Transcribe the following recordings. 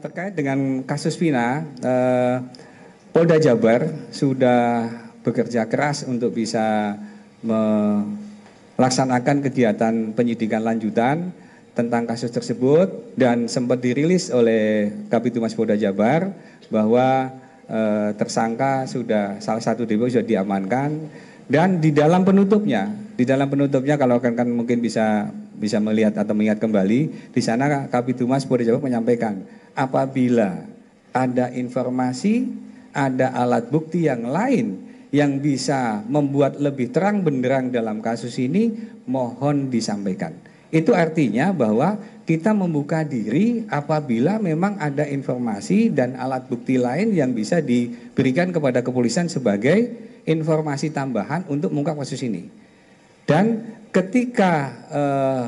terkait dengan kasus Vina, eh, Polda Jabar sudah bekerja keras untuk bisa melaksanakan kegiatan penyidikan lanjutan tentang kasus tersebut dan sempat dirilis oleh Kabit Humas Polda Jabar bahwa e, tersangka sudah salah satu DPO sudah diamankan dan di dalam penutupnya di dalam penutupnya kalau kan, kan mungkin bisa bisa melihat atau mengingat kembali, di sana Kabit Humas Polda Jabar menyampaikan apabila ada informasi, ada alat bukti yang lain yang bisa membuat lebih terang benderang dalam kasus ini, mohon disampaikan. Itu artinya bahwa kita membuka diri apabila memang ada informasi dan alat bukti lain yang bisa diberikan kepada kepolisian sebagai informasi tambahan untuk mengungkap kasus ini. Dan ketika eh,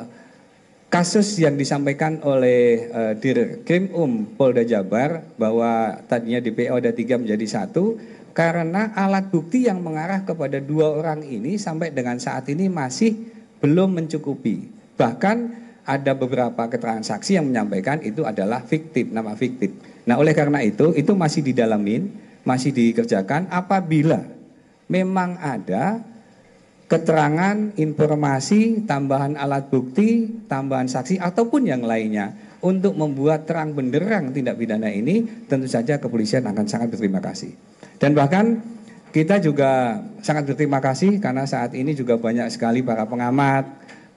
kasus yang disampaikan oleh eh, Dirkrim Um Polda Jabar bahwa tadinya DPO ada tiga menjadi satu karena alat bukti yang mengarah kepada dua orang ini sampai dengan saat ini masih belum mencukupi. Bahkan ada beberapa keterangan saksi yang menyampaikan itu adalah fiktif, nama fiktif. Nah, oleh karena itu, itu masih didalamin, masih dikerjakan apabila memang ada keterangan, informasi, tambahan alat bukti, tambahan saksi ataupun yang lainnya untuk membuat terang benderang tindak pidana ini tentu saja kepolisian akan sangat berterima kasih. Dan bahkan kita juga sangat berterima kasih karena saat ini juga banyak sekali para pengamat,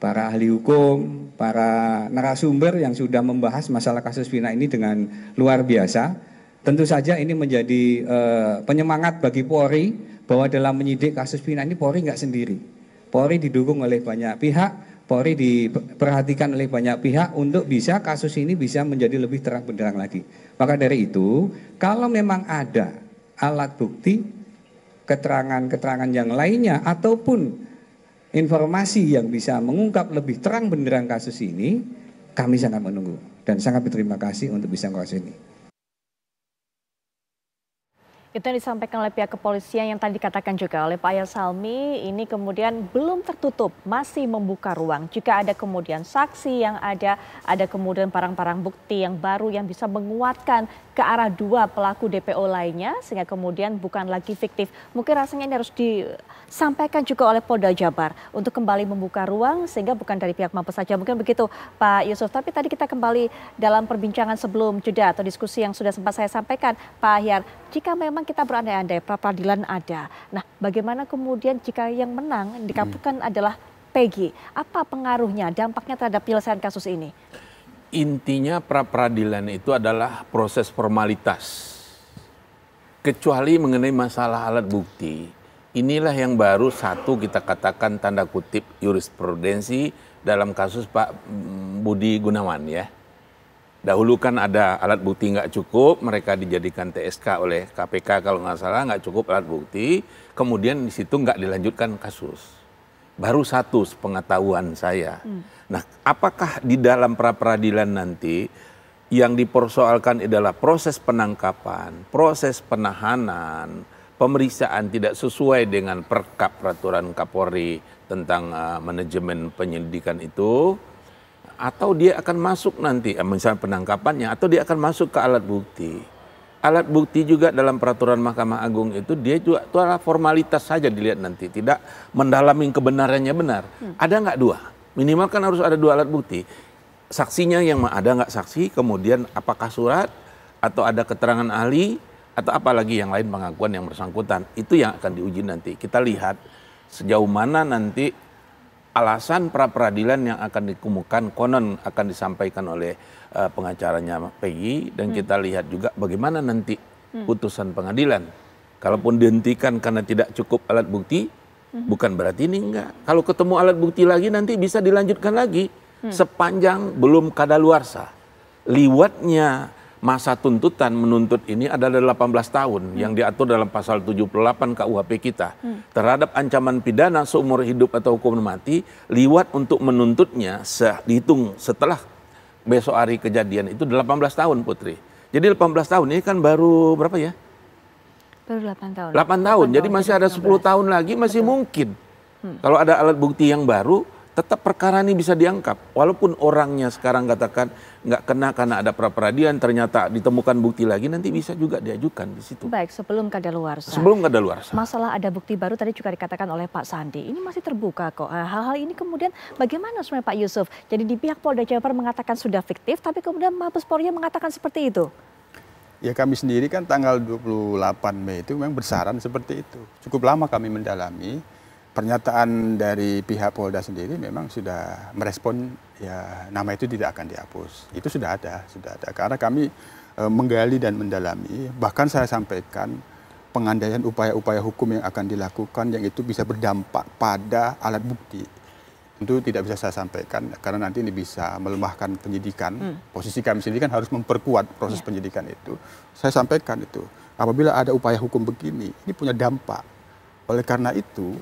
para ahli hukum, para narasumber yang sudah membahas masalah kasus Vina ini dengan luar biasa. Tentu saja ini menjadi uh, penyemangat bagi Polri bahwa dalam menyidik kasus Pina ini Polri nggak sendiri. Polri didukung oleh banyak pihak, Polri diperhatikan oleh banyak pihak untuk bisa kasus ini bisa menjadi lebih terang benderang lagi. Maka dari itu, kalau memang ada alat bukti, keterangan-keterangan yang lainnya ataupun informasi yang bisa mengungkap lebih terang benderang kasus ini, kami sangat menunggu dan sangat berterima kasih untuk bisa ngurus ini. Itu yang disampaikan oleh pihak kepolisian yang tadi dikatakan juga oleh Pak Yosalmi ini kemudian belum tertutup, masih membuka ruang. Jika ada kemudian saksi yang ada, ada kemudian parang-parang bukti yang baru yang bisa menguatkan ke arah dua pelaku DPO lainnya, sehingga kemudian bukan lagi fiktif. Mungkin rasanya ini harus disampaikan juga oleh Polda Jabar untuk kembali membuka ruang, sehingga bukan dari pihak Mampus saja. Mungkin begitu Pak Yusuf, tapi tadi kita kembali dalam perbincangan sebelum jeda atau diskusi yang sudah sempat saya sampaikan, Pak Ahyar, jika memang kita berandai-andai pra peradilan ada. Nah, bagaimana kemudian jika yang menang dikabulkan hmm. adalah Peggy? Apa pengaruhnya, dampaknya terhadap penyelesaian kasus ini? Intinya pra peradilan itu adalah proses formalitas. Kecuali mengenai masalah alat bukti, inilah yang baru satu kita katakan tanda kutip jurisprudensi dalam kasus Pak Budi Gunawan ya. Dahulu kan ada alat bukti nggak cukup, mereka dijadikan TSK oleh KPK kalau nggak salah nggak cukup alat bukti, kemudian di situ nggak dilanjutkan kasus. Baru satu pengetahuan saya. Hmm. Nah, apakah di dalam pra peradilan nanti yang dipersoalkan adalah proses penangkapan, proses penahanan, pemeriksaan tidak sesuai dengan perkap peraturan Kapolri tentang uh, manajemen penyelidikan itu? atau dia akan masuk nanti eh, misalnya penangkapannya atau dia akan masuk ke alat bukti. Alat bukti juga dalam peraturan Mahkamah Agung itu dia juga itu adalah formalitas saja dilihat nanti, tidak mendalami kebenarannya benar. Hmm. Ada nggak dua? Minimal kan harus ada dua alat bukti. Saksinya yang ada nggak saksi, kemudian apakah surat atau ada keterangan ahli atau apalagi yang lain pengakuan yang bersangkutan itu yang akan diuji nanti. Kita lihat sejauh mana nanti alasan pra peradilan yang akan dikemukakan konon akan disampaikan oleh uh, pengacaranya Peggy dan hmm. kita lihat juga bagaimana nanti hmm. putusan pengadilan. Kalaupun dihentikan karena tidak cukup alat bukti, hmm. bukan berarti ini enggak. Kalau ketemu alat bukti lagi nanti bisa dilanjutkan lagi hmm. sepanjang belum kadaluarsa. Liwatnya masa tuntutan menuntut ini adalah 18 tahun hmm. yang diatur dalam pasal 78 KUHP kita hmm. terhadap ancaman pidana seumur hidup atau hukuman mati liwat untuk menuntutnya dihitung setelah besok hari kejadian itu 18 tahun Putri. Jadi 18 tahun ini kan baru berapa ya? Baru 8 tahun. 8 tahun. 8 tahun. Jadi masih ada 10 tahun lagi masih Betul. mungkin. Hmm. Kalau ada alat bukti yang baru tetap perkara ini bisa diangkat. Walaupun orangnya sekarang katakan nggak kena karena ada pra peradilan, ternyata ditemukan bukti lagi, nanti bisa juga diajukan di situ. Baik, sebelum kadaluarsa. Sebelum kadaluarsa. Masalah ada bukti baru tadi juga dikatakan oleh Pak Sandi. Ini masih terbuka kok. Eh, hal-hal ini kemudian bagaimana sebenarnya Pak Yusuf? Jadi di pihak Polda Jabar mengatakan sudah fiktif, tapi kemudian Mabes Polri mengatakan seperti itu. Ya kami sendiri kan tanggal 28 Mei itu memang bersaran seperti itu. Cukup lama kami mendalami pernyataan dari pihak Polda sendiri memang sudah merespon ya nama itu tidak akan dihapus. Itu sudah ada, sudah ada. Karena kami e, menggali dan mendalami, bahkan saya sampaikan pengandaian upaya-upaya hukum yang akan dilakukan yang itu bisa berdampak pada alat bukti. Tentu tidak bisa saya sampaikan karena nanti ini bisa melemahkan penyidikan. Hmm. Posisi kami sendiri kan harus memperkuat proses ya. penyidikan itu. Saya sampaikan itu. Apabila ada upaya hukum begini, ini punya dampak. Oleh karena itu,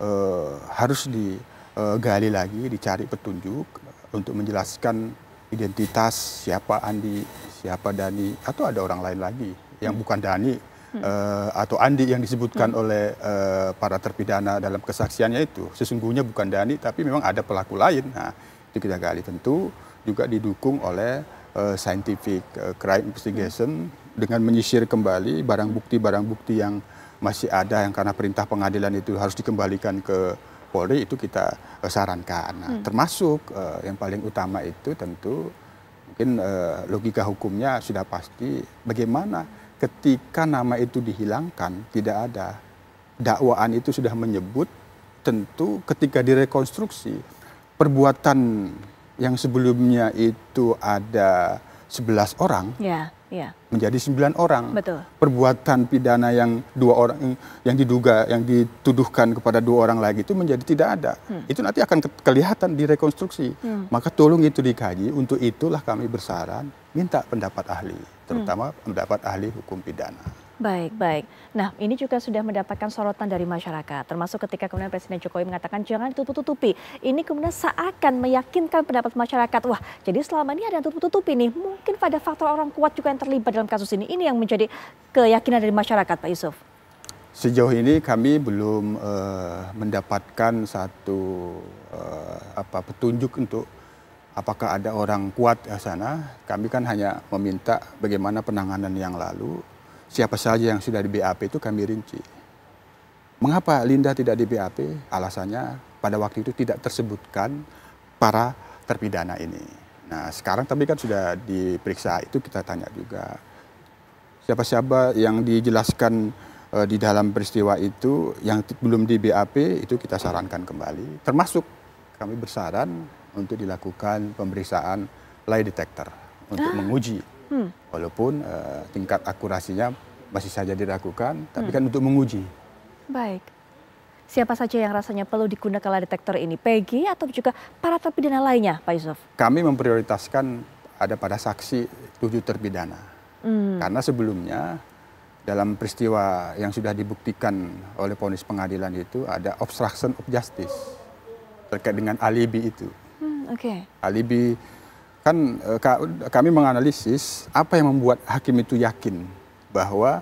Eh, harus digali eh, lagi, dicari petunjuk untuk menjelaskan identitas siapa Andi, siapa Dani, atau ada orang lain lagi yang hmm. bukan Dani hmm. uh, atau Andi yang disebutkan hmm. oleh uh, para terpidana dalam kesaksiannya itu sesungguhnya bukan Dani tapi memang ada pelaku lain. Nah, itu kita gali tentu juga didukung oleh uh, scientific crime investigation dengan menyisir kembali barang bukti-barang bukti yang masih ada yang karena perintah pengadilan itu harus dikembalikan ke Polri itu kita eh, sarankan. Nah, hmm. Termasuk uh, yang paling utama itu tentu mungkin uh, logika hukumnya sudah pasti bagaimana ketika nama itu dihilangkan tidak ada dakwaan itu sudah menyebut tentu ketika direkonstruksi perbuatan yang sebelumnya itu ada 11 orang ya, ya. menjadi 9 orang. Betul. Perbuatan pidana yang dua orang yang diduga yang dituduhkan kepada dua orang lagi itu menjadi tidak ada. Hmm. Itu nanti akan kelihatan di rekonstruksi. Hmm. Maka tolong itu dikaji. Untuk itulah kami bersaran minta pendapat ahli, terutama hmm. pendapat ahli hukum pidana. Baik, baik. Nah, ini juga sudah mendapatkan sorotan dari masyarakat, termasuk ketika kemudian Presiden Jokowi mengatakan jangan tutup-tutupi. Ini kemudian seakan meyakinkan pendapat masyarakat, wah, jadi selama ini ada yang tutup-tutupi nih. Mungkin pada faktor orang kuat juga yang terlibat dalam kasus ini. Ini yang menjadi keyakinan dari masyarakat, Pak Yusuf. Sejauh ini kami belum uh, mendapatkan satu uh, apa petunjuk untuk apakah ada orang kuat di sana. Kami kan hanya meminta bagaimana penanganan yang lalu siapa saja yang sudah di BAP itu kami rinci. Mengapa Linda tidak di BAP? Alasannya pada waktu itu tidak tersebutkan para terpidana ini. Nah sekarang tapi kan sudah diperiksa itu kita tanya juga siapa-siapa yang dijelaskan e, di dalam peristiwa itu yang belum di BAP itu kita sarankan kembali termasuk kami bersaran untuk dilakukan pemeriksaan lie detector untuk ah. menguji Hmm. Walaupun uh, tingkat akurasinya masih saja diragukan, tapi hmm. kan untuk menguji. Baik. Siapa saja yang rasanya perlu digunakan detektor ini? PG atau juga para terpidana lainnya, Pak Yusuf? Kami memprioritaskan ada pada saksi tujuh terpidana. Hmm. Karena sebelumnya dalam peristiwa yang sudah dibuktikan oleh ponis pengadilan itu ada obstruction of justice terkait dengan alibi itu. Hmm, Oke. Okay. Alibi kan eh, kami menganalisis apa yang membuat hakim itu yakin bahwa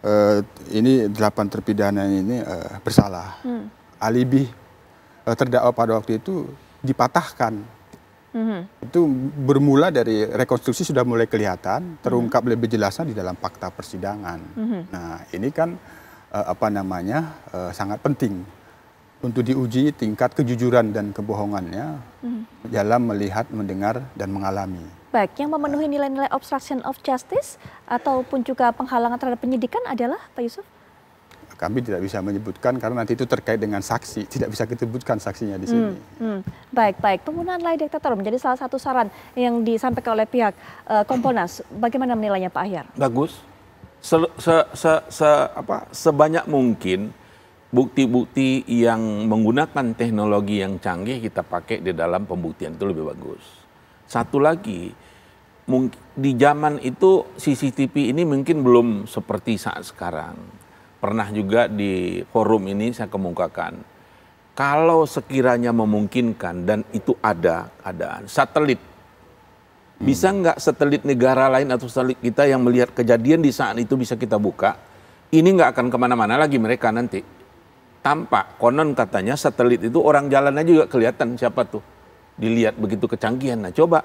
uh, ini delapan terpidana ini uh, bersalah. Hmm. Alibi uh, terdakwa pada waktu itu dipatahkan. Hmm. Itu bermula dari rekonstruksi sudah mulai kelihatan, hmm. terungkap hmm. lebih jelasnya di dalam fakta persidangan. Hmm. Nah, ini kan uh, apa namanya uh, sangat penting untuk diuji tingkat kejujuran dan kebohongannya hmm. dalam melihat, mendengar, dan mengalami. Baik, yang memenuhi nilai-nilai obstruction of justice ataupun juga penghalangan terhadap penyidikan adalah Pak Yusuf? Kami tidak bisa menyebutkan karena nanti itu terkait dengan saksi, tidak bisa disebutkan saksinya di sini. Hmm, hmm. Baik, baik. Penggunaan lay detector menjadi salah satu saran yang disampaikan oleh pihak uh, Komponas. Bagaimana menilainya Pak Ahyar? Bagus. Se, se, se, se, apa, sebanyak mungkin bukti-bukti yang menggunakan teknologi yang canggih kita pakai di dalam pembuktian itu lebih bagus. Satu lagi, di zaman itu CCTV ini mungkin belum seperti saat sekarang. Pernah juga di forum ini saya kemukakan, kalau sekiranya memungkinkan dan itu ada keadaan, satelit bisa hmm. nggak satelit negara lain atau satelit kita yang melihat kejadian di saat itu bisa kita buka? Ini nggak akan kemana-mana lagi mereka nanti tampak. Konon katanya satelit itu orang jalan aja juga kelihatan siapa tuh. Dilihat begitu kecanggihan. Nah coba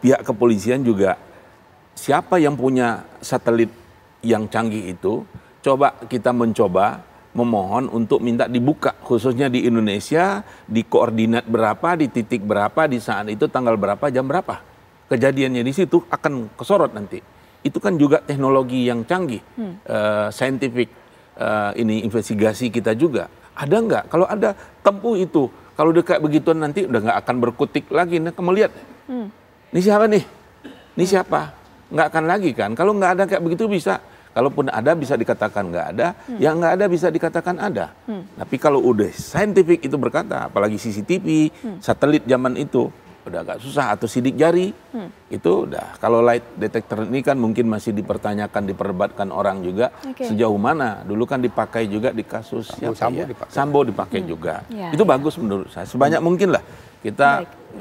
pihak kepolisian juga siapa yang punya satelit yang canggih itu. Coba kita mencoba memohon untuk minta dibuka khususnya di Indonesia di koordinat berapa di titik berapa di saat itu tanggal berapa jam berapa kejadiannya di situ akan kesorot nanti itu kan juga teknologi yang canggih hmm. uh, eh, scientific uh, ini investigasi kita juga. Ada nggak? Kalau ada tempuh itu, kalau udah kayak begituan nanti udah nggak akan berkutik lagi. Nah, kamu lihat, hmm. ini siapa nih? Ini siapa? Nggak akan lagi kan? Kalau nggak ada kayak begitu bisa. Kalaupun ada bisa dikatakan nggak ada, hmm. yang nggak ada bisa dikatakan ada. Hmm. Tapi kalau udah saintifik itu berkata, apalagi CCTV, hmm. satelit zaman itu, udah agak susah atau sidik jari hmm. itu udah kalau light detector ini kan mungkin masih dipertanyakan diperdebatkan orang juga okay. sejauh mana dulu kan dipakai juga di kasus sambo, siapa ya? sambo dipakai, sambo dipakai hmm. juga ya, itu ya. bagus menurut saya sebanyak hmm. mungkin lah kita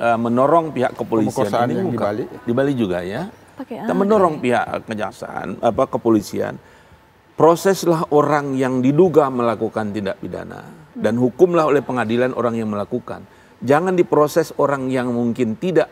uh, menorong pihak kepolisian ini di Bali di Bali juga ya okay. kita ah, menorong okay. pihak kejaksaan apa kepolisian proseslah orang yang diduga melakukan tindak pidana hmm. dan hukumlah oleh pengadilan orang yang melakukan Jangan diproses orang yang mungkin tidak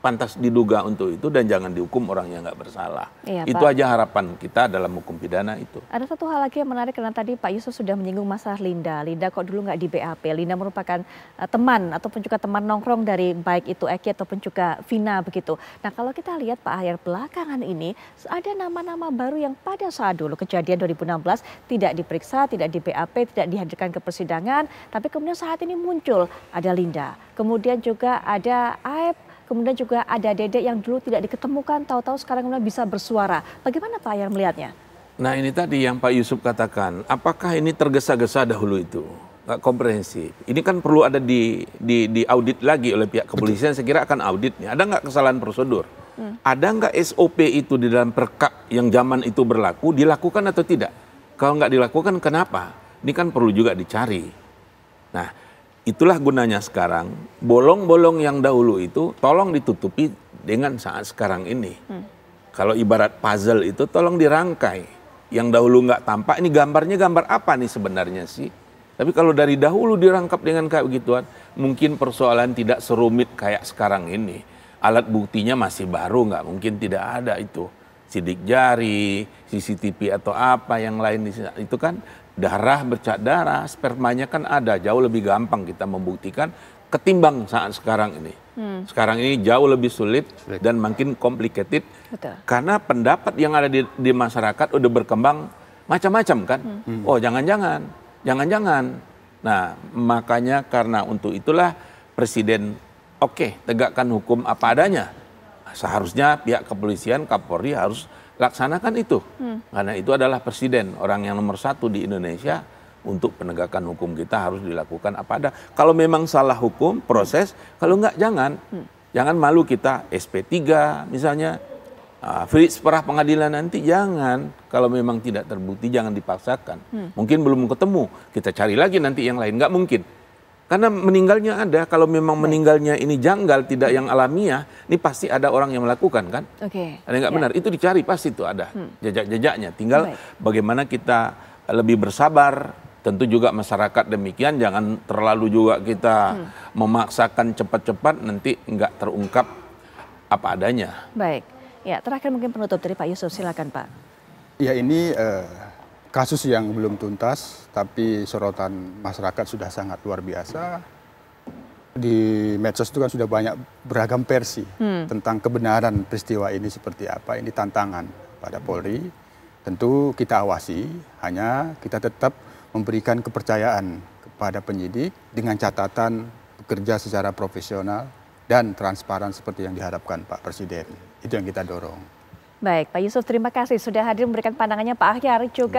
pantas diduga untuk itu dan jangan dihukum orang yang nggak bersalah. Iya, itu Pak. aja harapan kita dalam hukum pidana itu. Ada satu hal lagi yang menarik karena tadi Pak Yusuf sudah menyinggung masalah Linda. Linda kok dulu nggak di BAP. Linda merupakan uh, teman ataupun juga teman nongkrong dari baik itu Eki ataupun juga Vina begitu. Nah kalau kita lihat Pak Ayer belakangan ini ada nama-nama baru yang pada saat dulu kejadian 2016 tidak diperiksa, tidak di BAP, tidak dihadirkan ke persidangan. Tapi kemudian saat ini muncul ada Linda. Kemudian juga ada Aep, kemudian juga ada dedek yang dulu tidak diketemukan, tahu-tahu sekarang kemudian bisa bersuara. Bagaimana Pak yang melihatnya? Nah ini tadi yang Pak Yusuf katakan, apakah ini tergesa-gesa dahulu itu? Nggak komprehensif. Ini kan perlu ada di, di, di audit lagi oleh pihak kepolisian, Betul. saya kira akan auditnya. Ada nggak kesalahan prosedur? Hmm. Ada nggak SOP itu di dalam perkap yang zaman itu berlaku, dilakukan atau tidak? Kalau nggak dilakukan, kenapa? Ini kan perlu juga dicari. Nah, itulah gunanya sekarang bolong-bolong yang dahulu itu tolong ditutupi dengan saat sekarang ini. Hmm. Kalau ibarat puzzle itu tolong dirangkai. Yang dahulu nggak tampak ini gambarnya gambar apa nih sebenarnya sih? Tapi kalau dari dahulu dirangkap dengan kayak begituan, mungkin persoalan tidak serumit kayak sekarang ini. Alat buktinya masih baru nggak mungkin tidak ada itu. Sidik jari, CCTV atau apa yang lain di sini itu kan darah bercak darah spermanya kan ada jauh lebih gampang kita membuktikan ketimbang saat sekarang ini. Hmm. Sekarang ini jauh lebih sulit, dan makin complicated Betul. karena pendapat yang ada di, di masyarakat udah berkembang macam-macam kan. Hmm. hmm. Oh jangan-jangan, jangan-jangan. Nah makanya karena untuk itulah presiden oke okay, tegakkan hukum apa adanya. Seharusnya pihak kepolisian Kapolri harus laksanakan itu. Hmm. Karena itu adalah presiden, orang yang nomor satu di Indonesia untuk penegakan hukum kita harus dilakukan apa ada. Kalau memang salah hukum, proses. Kalau enggak, jangan. Hmm. Jangan malu kita SP3 misalnya, uh, ah, free seperah pengadilan nanti, jangan. Kalau memang tidak terbukti, jangan dipaksakan. Hmm. Mungkin belum ketemu, kita cari lagi nanti yang lain. Enggak mungkin karena meninggalnya ada, kalau memang Baik. meninggalnya ini janggal, tidak yang alamiah, ini pasti ada orang yang melakukan kan? Oke. Okay. Ada yang nggak ya. benar, itu dicari pasti itu ada hmm. jejak-jejaknya. Tinggal Baik. bagaimana kita eh, lebih bersabar, tentu juga masyarakat demikian, jangan terlalu juga kita hmm. memaksakan cepat-cepat, nanti nggak terungkap apa adanya. Baik, ya terakhir mungkin penutup dari Pak Yusuf, silakan Pak. Ya ini... Uh kasus yang belum tuntas, tapi sorotan masyarakat sudah sangat luar biasa. Di medsos itu kan sudah banyak beragam versi hmm. tentang kebenaran peristiwa ini seperti apa. Ini tantangan pada Polri. Tentu kita awasi, hanya kita tetap memberikan kepercayaan kepada penyidik dengan catatan bekerja secara profesional dan transparan seperti yang diharapkan Pak Presiden. Itu yang kita dorong. Baik, Pak Yusuf terima kasih sudah hadir memberikan pandangannya Pak Ahyar juga.